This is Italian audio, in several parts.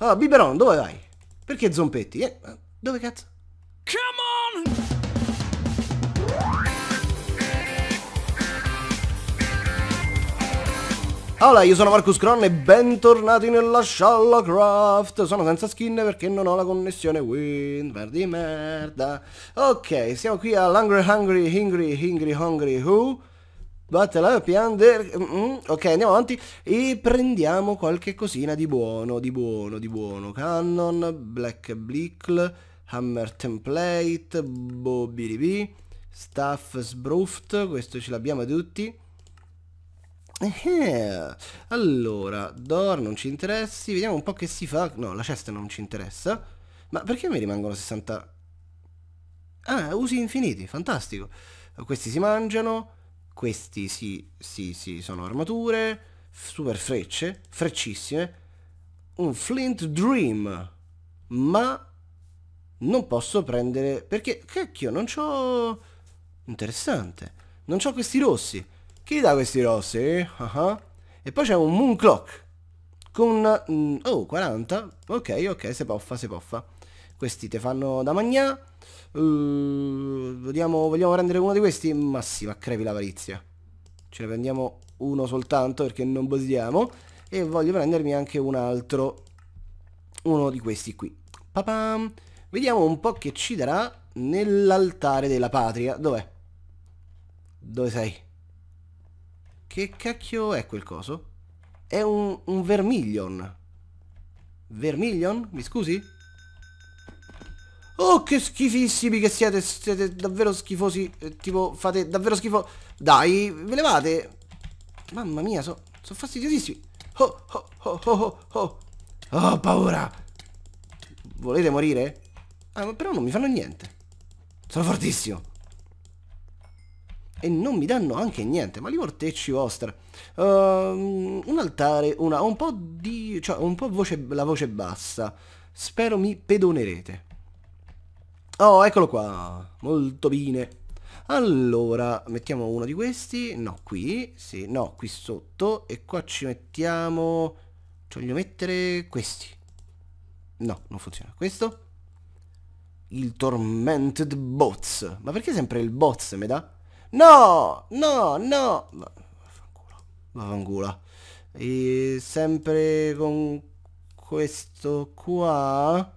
Oh, Biberon, dove vai? Perché zompetti? Eh, dove cazzo? Come on! Allora, io sono Marcus Cron e bentornati nella Shallow Craft. Sono senza skin perché non ho la connessione Winver di merda. Ok, siamo qui all'Hungry Hungry Hungry Hungry Hungry Who. Battle Piander. Ok, andiamo avanti. E prendiamo qualche cosina di buono, di buono, di buono. Cannon, Black Blickl, Hammer Template, Bobiribi, Staff Sbruft. Questo ce l'abbiamo tutti. Eh, allora, Dor non ci interessi. Vediamo un po' che si fa. No, la cesta non ci interessa. Ma perché mi rimangono 60... Ah, usi infiniti, fantastico. Questi si mangiano questi sì, sì, sì, sono armature, super frecce, freccissime, un Flint Dream, ma non posso prendere, perché cacchio, non c'ho... Interessante, non c'ho questi rossi. Chi li dà questi rossi? Uh -huh. E poi c'è un Moon Clock, con... Mm, oh, 40, ok, ok, se poffa, se poffa. Questi te fanno da magnà, Uh, vediamo, vogliamo prendere uno di questi? Ma sì, ma crepi l'avarizia. Ce ne prendiamo uno soltanto perché non possiamo. E voglio prendermi anche un altro. Uno di questi qui. Papam. Vediamo un po' che ci darà nell'altare della patria. Dov'è? Dove sei? Che cacchio è quel coso? È un, un vermiglion. Vermiglion? Mi scusi? Oh, che schifissimi che siete, siete davvero schifosi, eh, tipo fate davvero schifo. Dai, ve levate. Mamma mia, sono so fastidiosissimi. Oh, oh, oh, oh, oh, oh. Ho paura. Volete morire? Ah, ma però non mi fanno niente. Sono fortissimo. E non mi danno anche niente, ma li mortecci vostra. Uh, ehm, un altare, una, un po' di... cioè un po' voce, la voce bassa. Spero mi pedonerete. Oh, eccolo qua. Molto bene. Allora, mettiamo uno di questi. No, qui. Sì, no, qui sotto. E qua ci mettiamo... Ci voglio mettere questi. No, non funziona. Questo? Il Tormented Bots. Ma perché sempre il Bots me dà? No! No, no! no. Vaffanculo. Vaffanculo. E sempre con questo qua...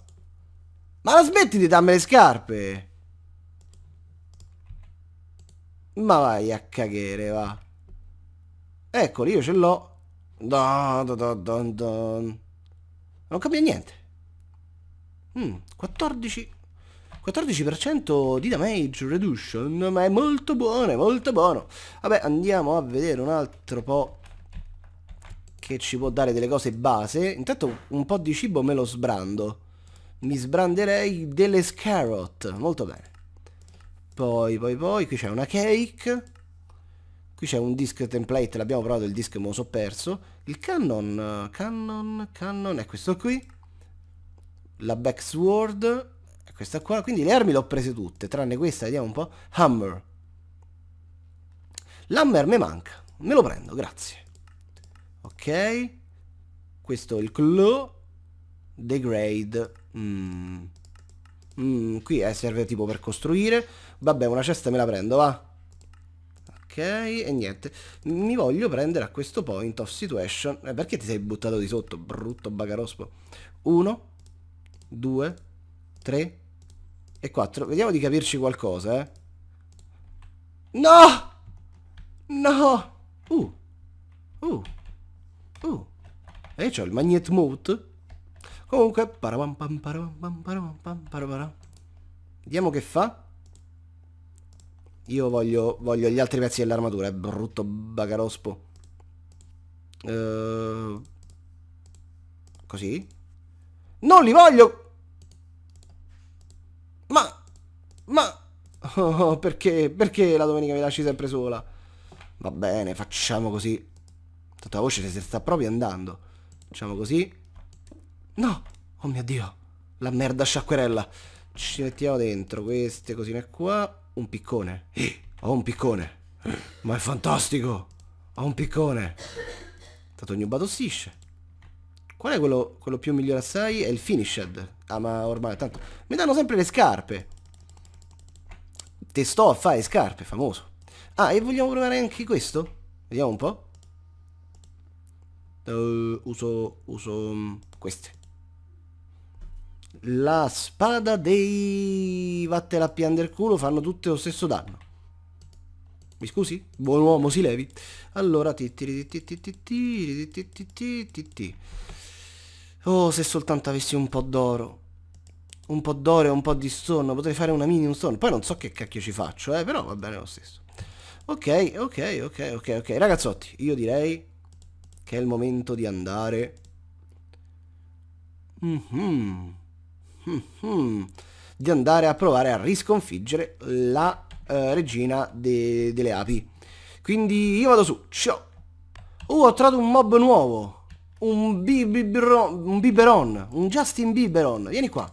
Ma la smetti di darmi le scarpe? Ma vai a caghere, va. Eccoli, io ce l'ho. Non cambia niente. Mm, 14... 14% di damage reduction, ma è molto buono, è molto buono. Vabbè, andiamo a vedere un altro po' che ci può dare delle cose base. Intanto un po' di cibo me lo sbrando mi sbranderei delle scarot. Molto bene. Poi, poi, poi, qui c'è una cake. Qui c'è un disc template, l'abbiamo provato, il disc me lo so perso. Il cannon, cannon, cannon, è questo qui. La backsword, è questa qua. Quindi le armi le ho prese tutte, tranne questa, vediamo un po'. Hammer. L'hammer me manca, me lo prendo, grazie. Ok. Questo è il claw. Degrade. Mm. Mm, qui eh, serve tipo per costruire. Vabbè, una cesta me la prendo, va. Ok, e niente. Mi voglio prendere a questo point of situation. Eh, perché ti sei buttato di sotto, brutto bagarospo? Uno, due, tre e quattro. Vediamo di capirci qualcosa, eh. No! No! Uh! Uh! Uh! E c'ho il magnet mode Comunque, vediamo che fa. Io voglio, voglio gli altri pezzi dell'armatura, è brutto bagarospo. Uh, così? Non li voglio! Ma... Ma... Oh, oh, perché? Perché la domenica mi lasci sempre sola? Va bene, facciamo così. Tutta la voce si sta proprio andando. Facciamo così. No! Oh mio Dio! La merda sciacquerella! Ci mettiamo dentro queste cosine qua. Un piccone. Eh, ho un piccone. Ma è fantastico! Ho un piccone. Tanto ogni badossisce. Qual è quello, quello più migliore assai? È il finished. Ah ma ormai tanto... Mi danno sempre le scarpe. Te sto a fare scarpe, famoso. Ah, e vogliamo provare anche questo? Vediamo un po'. Uh, uso... uso... Mm, queste la spada dei... Vattela a pian culo, fanno tutte lo stesso danno. Mi scusi? Buon uomo, si levi. Allora, ti ti ti ti Oh, se soltanto avessi un po' d'oro. Un po' d'oro e un po' di sonno. Potrei fare una mini un sonno. Poi non so che cacchio ci faccio, eh, però va bene lo stesso. Ok, ok, ok, ok, ok. Ragazzotti, io direi che è il momento di andare... Mm -hmm mm-hmm, di andare a provare a risconfiggere la eh, regina de- delle api. Quindi io vado su, ciao! Oh, uh, ho trovato un mob nuovo! Un, bi- biberon, un biberon, un Justin Biberon, vieni qua!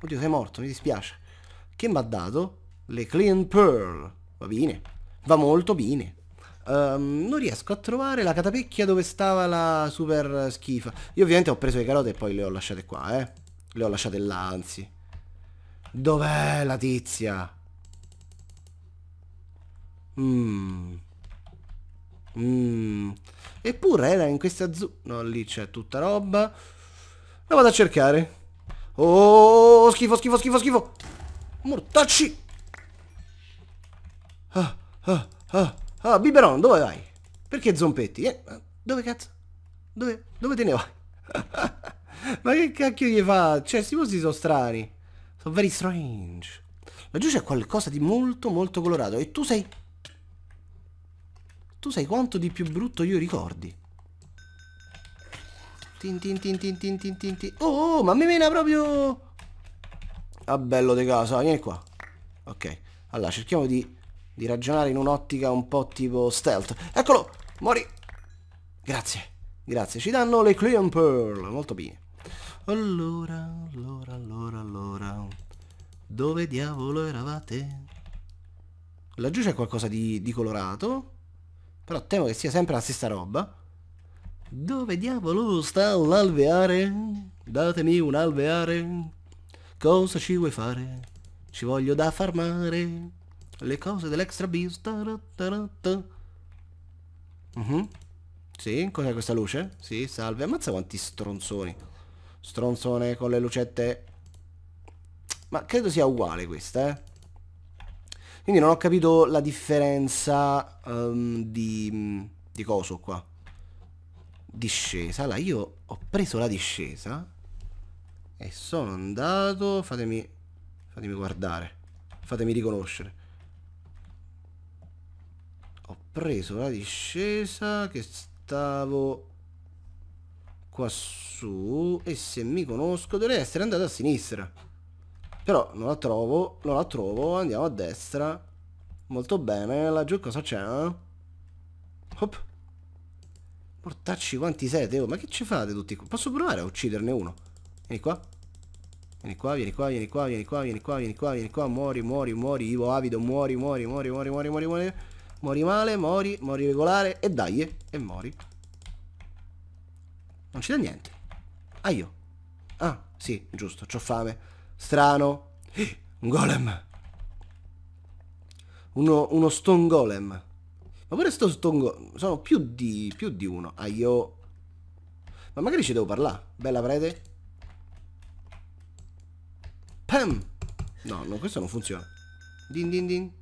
Oddio, sei morto, mi dispiace. Che mi ha dato? Le Clean Pearl. Va bene, va molto bene. Um, non riesco a trovare la catapecchia dove stava la super schifa. Io ovviamente ho preso le carote e poi le ho lasciate qua, eh. Le ho lasciate là, anzi. Dov'è la tizia? Mmm. Mmm. Eppure era in questa zona... No, lì c'è tutta roba. La vado a cercare. Oh, schifo, schifo, schifo, schifo. Mortacci. Ah, ah, ah, ah, biberon, dove vai? Perché zompetti? Eh, dove cazzo? Dove, dove te ne vai? Ma che cacchio gli fa? Cioè, sti posti sono strani. Sono very strange. Laggiù c'è qualcosa di molto, molto colorato. E tu sei... Tu sai quanto di più brutto io ricordi. Tin tin tin tin tin tin tin tin. Oh, oh, oh ma mi mena proprio... Ah, bello di casa. Vieni qua. Ok. Allora, cerchiamo di, di ragionare in un'ottica un po' tipo stealth. Eccolo! Mori! Grazie. Grazie. Ci danno le Clean Pearl. Molto bene. Allora, allora, allora, allora. Dove diavolo eravate? Laggiù c'è qualcosa di, di colorato. Però temo che sia sempre la stessa roba. Dove diavolo sta l'alveare? Datemi un alveare. Cosa ci vuoi fare? Ci voglio da farmare. Le cose dell'extra beast. Mhm. Sì, cos'è questa luce? Sì, salve. Ammazza quanti stronzoni stronzone con le lucette. Ma credo sia uguale questa, eh. Quindi non ho capito la differenza um, di, di coso qua. Discesa. Allora, io ho preso la discesa e sono andato... Fatemi, fatemi guardare. Fatemi riconoscere. Ho preso la discesa che stavo qua su e se mi conosco dovrei essere andato a sinistra. Però non la trovo, non la trovo, andiamo a destra. Molto bene, laggiù cosa c'è? Eh? Hop. Portacci quanti siete, oh, ma che ci fate tutti qua? Posso provare a ucciderne uno? Vieni qua. Vieni qua, vieni qua, vieni qua, vieni qua, vieni qua, vieni qua, vieni qua, muori, muori, muori, Ivo Avido, muori, muori, muori, muori, muori, muori, muori, muori male, muori, muori regolare, e dai, e muori. Non ci c'è niente. Ah, io. Ah, sì, giusto, ho fame. Strano. Eh, un golem. Uno, uno stone golem. Ma pure sto stone golem. Sono più di, più di uno. Ah, io... Ma magari ci devo parlare. Bella prete. Pam! No, no, questo non funziona. Din din din.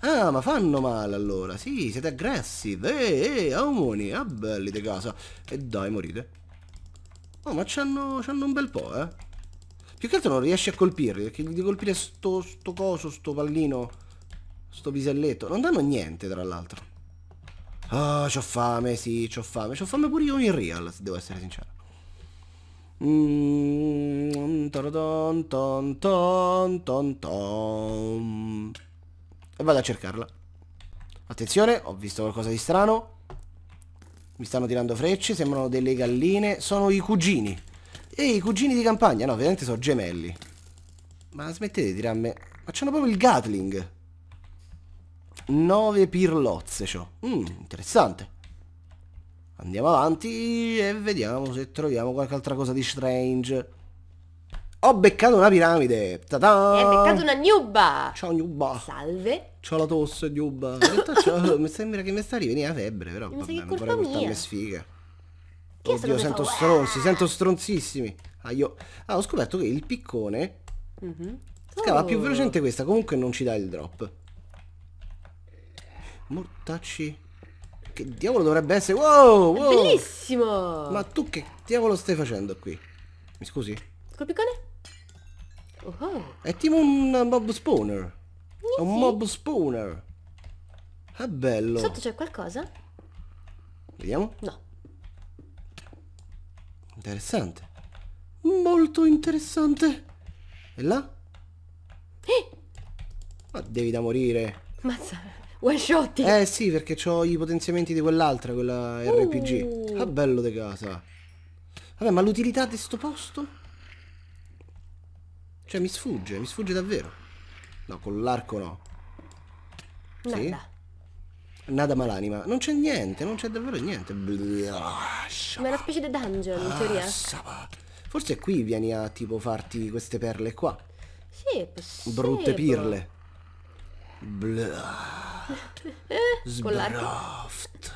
Ah, ma fanno male allora. Sì, siete aggressive. Ehi, eh, omoni, eh, ah belli di casa. E dai, morite. Oh, ma c'hanno un bel po', eh. Più che altro non riesci a colpirli, perché di colpire sto, sto coso, sto pallino, sto piselletto. Non danno niente, tra l'altro. Ah, oh, c'ho fame, sì, c'ho fame. C'ho fame pure io in real, se devo essere sincero. Mm, ton ton ton ton ton e vado a cercarla. Attenzione, ho visto qualcosa di strano. Mi stanno tirando frecce, sembrano delle galline. Sono i cugini. E i cugini di campagna. No, ovviamente sono gemelli. Ma smettete di tirarmi... Ma c'hanno proprio il Gatling. 9 pirlozze c'ho. Mmm, interessante. Andiamo avanti e vediamo se troviamo qualche altra cosa di strange. Ho beccato una piramide. Ta-da! E hai beccato una gnubba. Ciao gnubba. Salve. C'ho la tosse gnubba. mi sembra che mi sta rivenendo la febbre, però. Mi vabbè, non vorrei portarmi sfiga. Oddio, sento stronzi, ah! sento stronzissimi. Ah, io... ah, ho scoperto che il piccone mm -hmm. scava oh. più velocemente questa, comunque non ci dà il drop. Mortacci. Che diavolo dovrebbe essere? Wow, wow. Bellissimo! Ma tu che diavolo stai facendo qui? Mi scusi? Col piccone? Oh. È tipo un mob eh, spawner. È un mob spawner. È bello. Sotto c'è qualcosa? Vediamo. No. Interessante. Molto interessante. E là? Eh! Ma devi da morire. Mazza. One shot. Eh sì, perché ho i potenziamenti di quell'altra, quella uh. RPG. Ah bello di casa. Vabbè, ma l'utilità di sto posto? Cioè mi sfugge, mi sfugge davvero. No, con l'arco no. Nada. Sì? Nada malanima. Non c'è niente, non c'è davvero niente. Blah, Ma è una specie di dungeon, in teoria. Ah, Forse qui vieni a tipo farti queste perle qua. Sì, è possibile. Brutte pirle. Blah. Sbroft.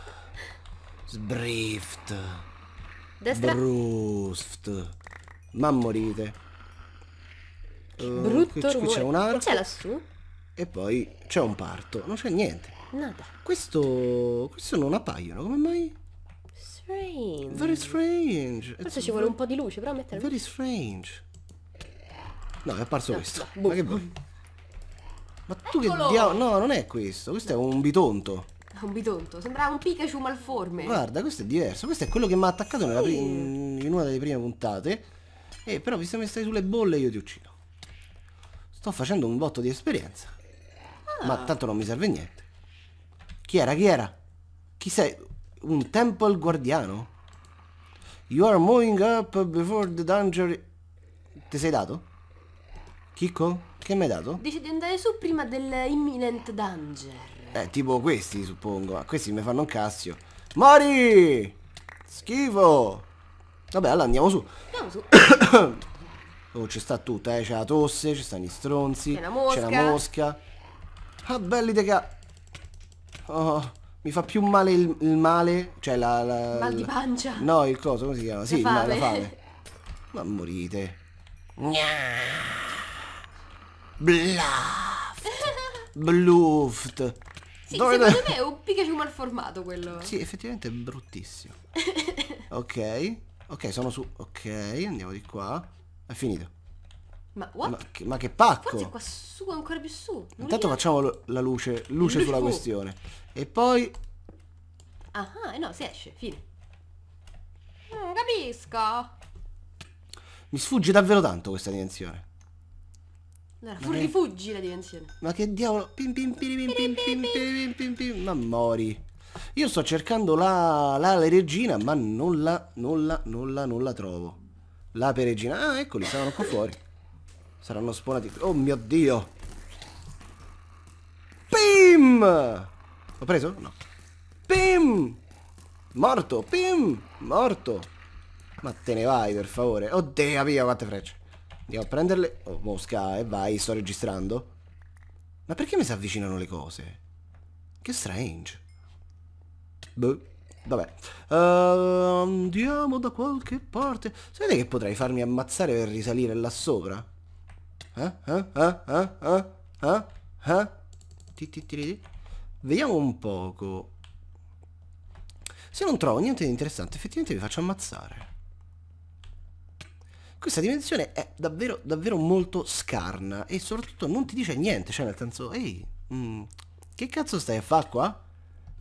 Sbrift. Destra. Bruft. morite. Eh, Brutto qui, Qui c'è un arco. Che c'è lassù? E poi c'è un parto. Non c'è niente. Nada. Questo, questo non appaiono. Come mai? Strange. Very strange. Forse ci vuole un po' di luce, però mettere... Very strange. No, è apparso no, questo. No, boh. ma che vuoi? Ma tu Eccolo! che diavolo... No, non è questo. Questo no. è un bitonto un bitonto, sembrava un Pikachu malforme. Guarda, questo è diverso, questo è quello che mi ha attaccato sì. in una delle prime puntate. E eh, però visto che stai sulle bolle io ti uccido. Sto facendo un botto di esperienza. Ah. Ma tanto non mi serve niente. Chi era? Chi era? Chi sei? Un temple guardiano? You are moving up before the danger... Ti sei dato? Chicco? Che mi hai dato? Dice di andare su prima dell'imminent danger. Eh, tipo questi, suppongo. Ah, questi mi fanno un cassio. Mori! Schifo! Vabbè, allora andiamo su. Andiamo su. Oh, ci sta tutta, eh. C'è la tosse, ci stanno gli stronzi. C'è la mosca. mosca. Ah, belli de ca... Oh, mi fa più male il, il male. Cioè la, la, Mal di pancia. No, il coso, come si chiama? La sì, fame. La, fame. Ma morite. Bluft. Bluft. Sì, Dove secondo me è un Pikachu malformato quello. Sì, effettivamente è bruttissimo. ok. Ok, sono su... Ok, andiamo di qua. È finito. Ma, ma, che, ma che pacco! Forse qua su, ancora più su. Non Intanto li... facciamo la luce, luce sulla questione. E poi... Ah, ah, no, si esce, fine. Non mm, capisco. Mi sfugge davvero tanto questa dimensione. Allora, fuggi, che... la dimensione. Ma che diavolo... Pim, pim, pim, pim, pim, pim, pim, pim, Ma mori. Io sto cercando la, la, la regina, ma nulla, nulla, nulla, la, trovo. La peregina. Ah, eccoli, saranno qua fuori. Saranno spawnati. Oh mio dio. Pim! L'ho preso? No. Pim! Morto, pim! Morto. Ma te ne vai, per favore. Oddio, oh, via, quante frecce. Andiamo a prenderle. Oh, mosca, e eh, vai, sto registrando. Ma perché mi si avvicinano le cose? Che strange. Boh. Vabbè. Uh, andiamo da qualche parte. Sapete che potrei farmi ammazzare per risalire là sopra? Eh? Eh? Eh? Eh? Eh? Eh? eh. Vediamo un poco. Se non trovo niente di interessante, effettivamente vi faccio ammazzare. Questa dimensione è davvero, davvero molto scarna e soprattutto non ti dice niente, cioè nel senso, ehi, mh, mm, che cazzo stai a fare qua?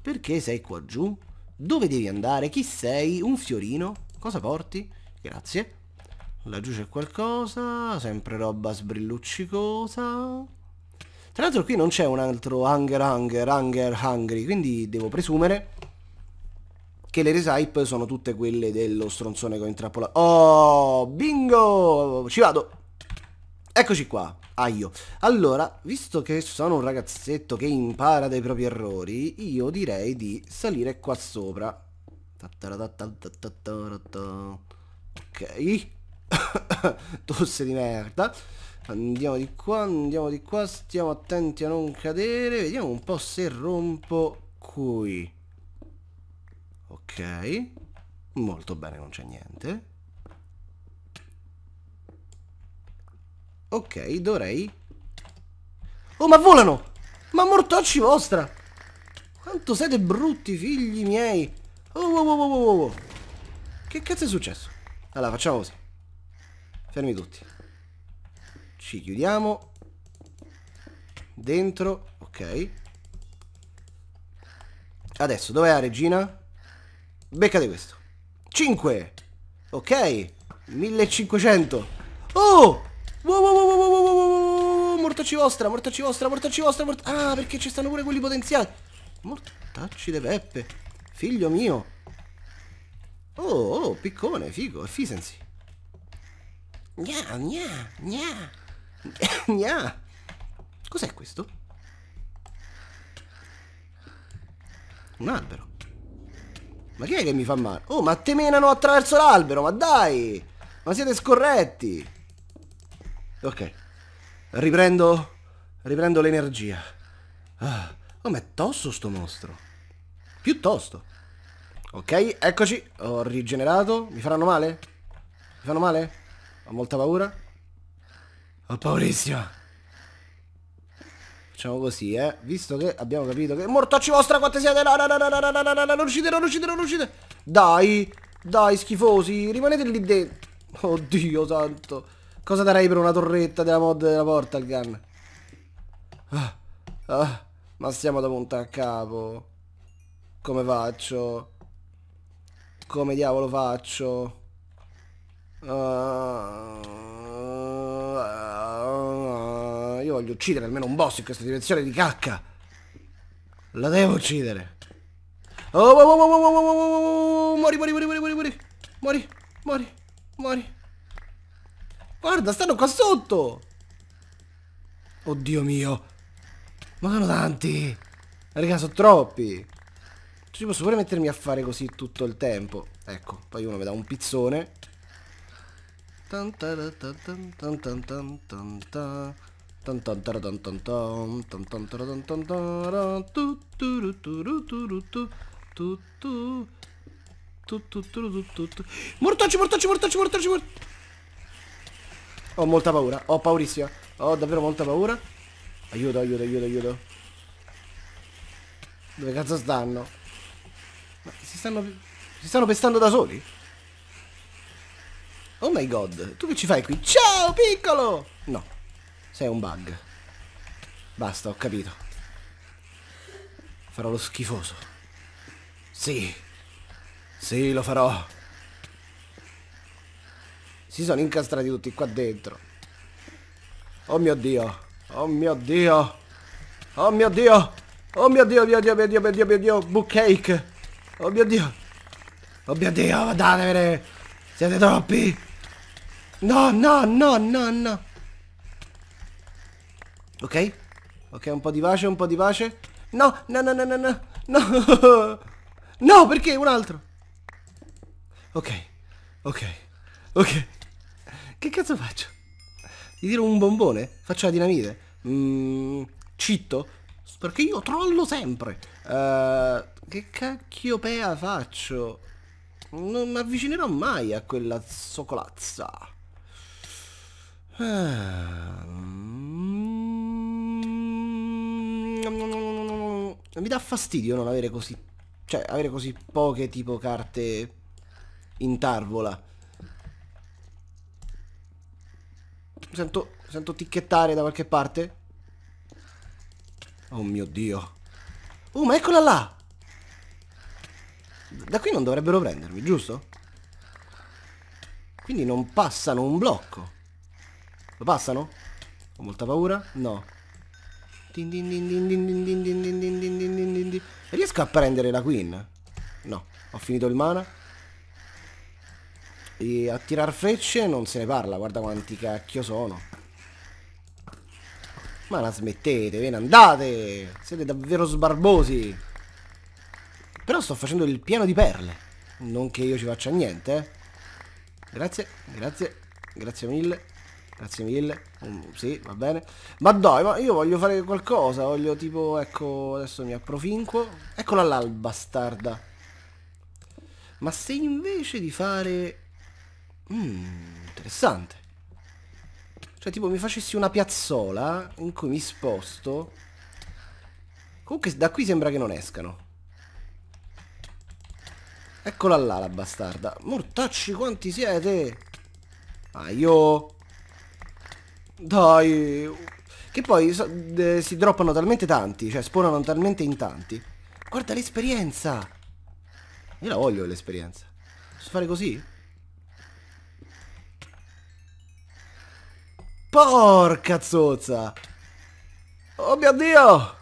Perché sei qua giù? Dove devi andare? Chi sei? Un fiorino? Cosa porti? Grazie. Laggiù c'è qualcosa, sempre roba sbrilluccicosa. Tra l'altro qui non c'è un altro hunger, hunger, hunger, hungry, quindi devo presumere che le resipe sono tutte quelle dello stronzone che ho intrappolato. Oh, bingo! Ci vado! Eccoci qua. Aio. Ah, allora, visto che sono un ragazzetto che impara dai propri errori, io direi di salire qua sopra. Ok. Tosse di merda. Andiamo di qua, andiamo di qua, stiamo attenti a non cadere. Vediamo un po' se rompo qui. Ok. Molto bene, non c'è niente. Ok, dovrei... Oh, ma volano! Ma mortacci vostra! Quanto siete brutti, figli miei! Oh, oh, oh, oh, oh, oh. Che cazzo è successo? Allora, facciamo così. Fermi tutti. Ci chiudiamo. Dentro. Ok. Adesso, dov'è la regina? Beccate questo. 5. Ok. 1500. Oh! Wow, wow, wow, wow, wow, wow, wow, mortacci vostra, mortacci vostra, mortacci vostra, mort Ah, perché ci stanno pure quelli potenziali. Mortacci de Peppe, figlio mio. Oh, oh, piccone, figo, efficiency. Gna, gna, gna. Gna. Cos'è questo? Un albero. Ma chi è che mi fa male? Oh, ma temenano attraverso l'albero, ma dai! Ma siete scorretti! Ok. Riprendo... Riprendo l'energia. Ah. Oh, ma è tosto sto mostro. Piuttosto. Ok, eccoci. Ho rigenerato. Mi faranno male? Mi fanno male? Ho molta paura. Ho paurissima. Facciamo così, eh. Visto che abbiamo capito che... Mortacci vostra, quante siete? No, no, no, no, no, no, no, no, non uccidete, non uccidete, non uccidete. Dai, dai, schifosi. Rimanete lì dentro. Oddio santo. Cosa darei per una torretta della mod della Portal Gun? Ah, ah, ma stiamo da punta a capo. Come faccio? Come diavolo faccio? Uh, io voglio uccidere almeno un boss in questa direzione di cacca. La devo uccidere. Oh, oh, oh, oh, oh, oh, oh, oh, oh, Guarda, stanno qua sotto. Oddio mio. Ma sono tanti. Raga, sono troppi. Ci posso pure mettermi a fare così tutto il tempo. Ecco, poi uno mi dà un pizzone. Mortacci, mortacci, mortacci, mortacci, mortacci. Ho molta paura, ho paurissima. Ho davvero molta paura. Aiuto, aiuto, aiuto, aiuto. Dove cazzo stanno? Ma si stanno... Si stanno pestando da soli? Oh my god, tu che ci fai qui? Ciao, piccolo! No, sei un bug. Basta, ho capito. Farò lo schifoso. Sì. Sì, lo farò. Si sono incastrati tutti qua dentro. Oh mio Dio. Oh mio Dio. Oh mio Dio. Oh mio Dio, mio Dio, mio Dio, mio Dio, mio Dio. Book cake. Oh mio Dio. Oh mio Dio, andatevene. Siete troppi. No, no, no, no, no. Ok? Ok, un po' di pace, un po' di pace. No, no, no, no, no, no. No, no perché un altro? Ok, ok, ok. Che cazzo faccio? Gli tiro un bombone? Faccio la dinamite? Mm, citto? Perché io trollo sempre. Uh, che cacchio pea faccio? Non mi avvicinerò mai a quella soccolazza. Eh, mi dà fastidio non avere così... Cioè, avere così poche tipo carte in tarvola. sento, sento ticchettare da qualche parte. Oh mio Dio. Oh, ma eccola là! Da qui non dovrebbero prendermi, giusto? Quindi non passano un blocco. Lo passano? Ho molta paura? No. Riesco a prendere la queen? No. Ho finito il mana. E a tirar frecce non se ne parla, guarda quanti cacchio sono. Ma la smettete, ve ne andate! Siete davvero sbarbosi! Però sto facendo il piano di perle. Non che io ci faccia niente, eh. Grazie, grazie, grazie mille. Grazie mille. Um, sì, va bene. Ma dai, ma io voglio fare qualcosa. Voglio tipo, ecco, adesso mi approfinquo. Eccola là, il bastarda. Ma se invece di fare Mmm, interessante. Cioè, tipo, mi facessi una piazzola in cui mi sposto. Comunque, da qui sembra che non escano. Eccola là, la bastarda. Mortacci, quanti siete? Ah, io... Dai... Che poi so, de, si droppano talmente tanti, cioè spawnano talmente in tanti. Guarda l'esperienza! Io la voglio l'esperienza. Posso fare così? Porca zozza! Oh mio Dio!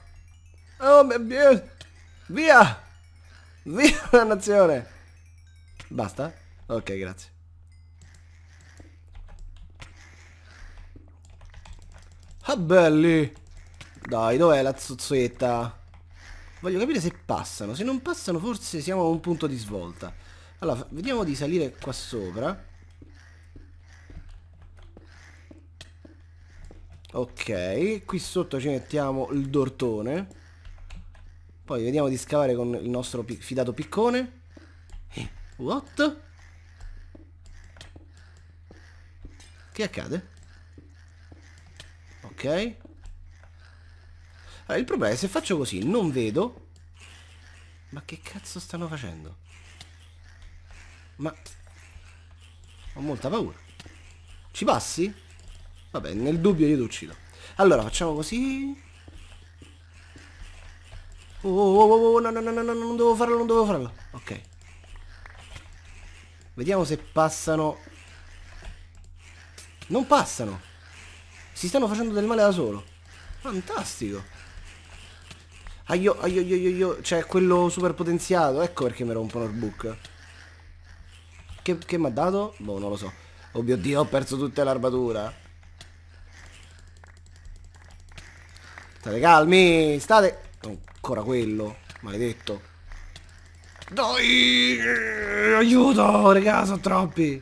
Oh mio Dio! Via! Via la nazione! Basta? Ok, grazie. Ah belli! Dai, dov'è la zozzetta? Voglio capire se passano. Se non passano forse siamo a un punto di svolta. Allora, vediamo di salire qua sopra. Ok, qui sotto ci mettiamo il dortone. Poi vediamo di scavare con il nostro pic fidato piccone. Eh, what? Che accade? Ok. Allora, il problema è se faccio così non vedo... Ma che cazzo stanno facendo? Ma... Ho molta paura. Ci passi? Vabbè, nel dubbio io ti uccido. Allora, facciamo così. Oh, oh, oh, oh, oh, oh no, no, no, no, non devo farlo, non devo farlo. Ok. Vediamo se passano. Non passano. Si stanno facendo del male da solo. Fantastico. Aio, aio, aio, aio, aio. Cioè, quello super potenziato. Ecco perché mi rompono il book. Che, che mi ha dato? Boh, non lo so. Oh mio Dio, ho perso tutta l'armatura. State calmi, state... Ancora quello, maledetto. Dai! Aiuto, raga, sono troppi.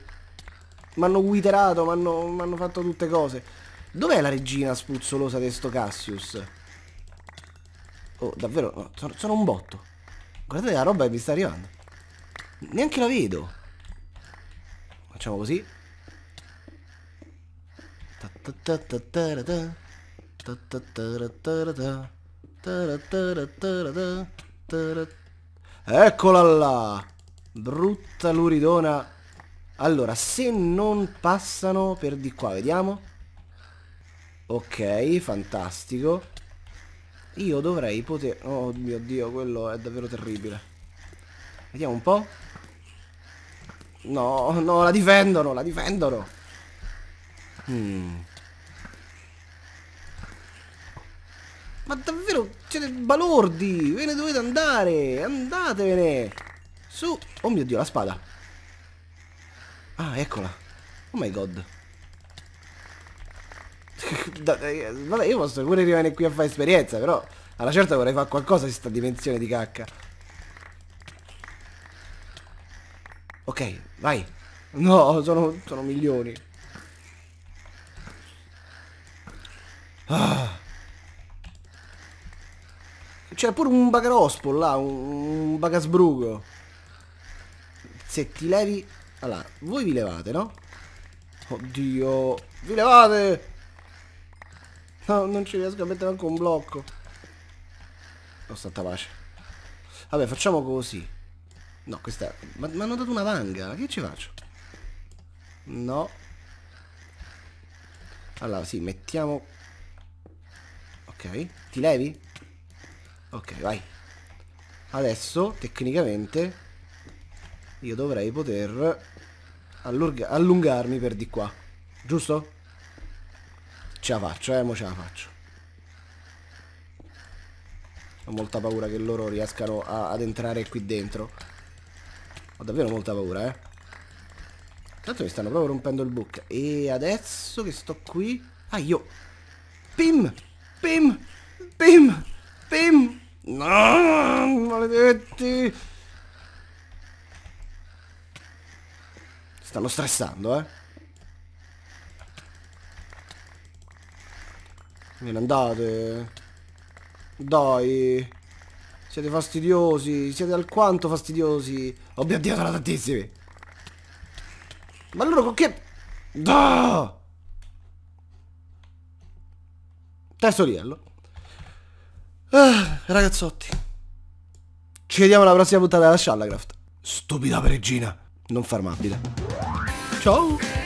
Mi hanno guiterato, mi hanno fatto tutte cose. Dov'è la regina spruzzolosa di sto Cassius? Oh, davvero, no, sono, sono un botto. Guardate la roba che mi sta arrivando. Neanche la vedo. Facciamo così. Ta ta ta Eccola là! Brutta luridona. Allora, se non passano per di qua, vediamo. Ok, fantastico. Io dovrei poter... Oh mio Dio, quello è davvero terribile. Vediamo un po'. No, no, la difendono, la difendono. Hmm. Ma davvero siete balordi! Ve ne dovete andare! Andatevene! Su! Oh mio dio, la spada! Ah, eccola! Oh my god! Eh, vabbè, io posso pure rimanere qui a fare esperienza, però alla certa vorrei fare qualcosa di sta dimensione di cacca. Ok, vai. No, sono, sono milioni. Ah. C'è pure un bagarospo là, un bagasbrugo. Se ti levi... Allora, voi vi levate, no? Oddio. Vi levate! No, non ci riesco a mettere anche un blocco. Oh, santa pace. Vabbè, facciamo così. No, questa... Ma mi hanno dato una vanga, che ci faccio? No. Allora, sì, mettiamo... Ok, ti levi? Ok, vai. Adesso, tecnicamente, io dovrei poter allungarmi per di qua. Giusto? Ce la faccio, eh, mo ce la faccio. Ho molta paura che loro riescano a, ad entrare qui dentro. Ho davvero molta paura, eh. Tanto mi stanno proprio rompendo il book. E adesso che sto qui... Ah, io... Pim! Pim! Pim! Pim! stanno stressando, eh. Ve ne andate. Dai. Siete fastidiosi. Siete alquanto fastidiosi. Oh mio Dio, sono tantissimi. Ma loro con che... Da! Terzo livello. Ah, ragazzotti. Ci vediamo alla prossima puntata della Shallacraft. Stupida perigina. Non farmabile. Ciao.